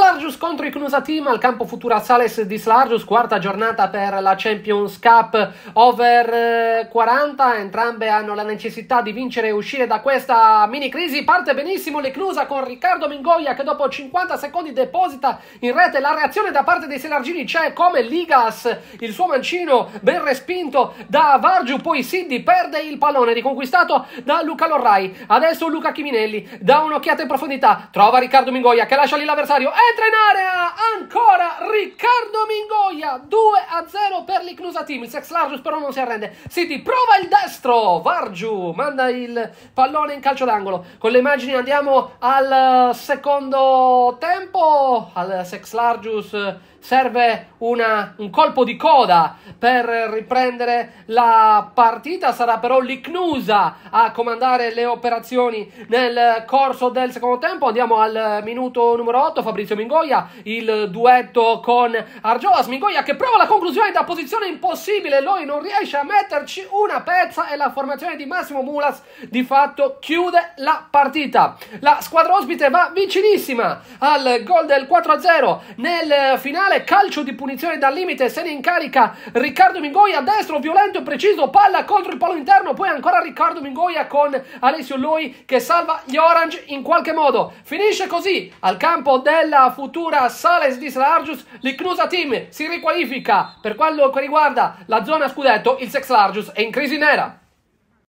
Slargius contro i Cnusa Team al campo Futura Sales di Slargius, quarta giornata per la Champions Cup over 40, eh, entrambe hanno la necessità di vincere e uscire da questa mini crisi, parte benissimo le con Riccardo Mingoia che dopo 50 secondi deposita in rete la reazione da parte dei Selargini, c'è come Ligas, il suo mancino ben respinto da Vargiu, poi Siddi perde il pallone riconquistato da Luca Lorrai, adesso Luca Chiminelli dà un'occhiata in profondità, trova Riccardo Mingoia che lascia lì l'avversario e Entra in area ancora Riccardo Mingoia 2 a 0 per l'Icnusa Team. Il Sex Largus però non si arrende. City prova il destro. Vargiu manda il pallone in calcio d'angolo. Con le immagini andiamo al secondo tempo. Al Sex Largus serve una, un colpo di coda per riprendere la partita. Sarà però l'Icnusa a comandare le operazioni nel corso del secondo tempo. Andiamo al minuto numero 8. Fabrizio Mingoia, il duetto con Arjoas. Mingoia che prova la conclusione da posizione impossibile, lui non riesce a metterci una pezza e la formazione di Massimo Mulas di fatto chiude la partita. La squadra ospite va vicinissima al gol del 4-0 nel finale calcio di punizione dal limite, se ne incarica Riccardo Mingoia, destro, violento e preciso, palla contro il palo interno, poi ancora Riccardo Mingoia con Alessio Lui che salva gli Orange in qualche modo. Finisce così al campo della futura Sales di Slargius, l'Iknusa Team si riqualifica. Per quello che riguarda la zona scudetto, il Sex Largius è in crisi nera.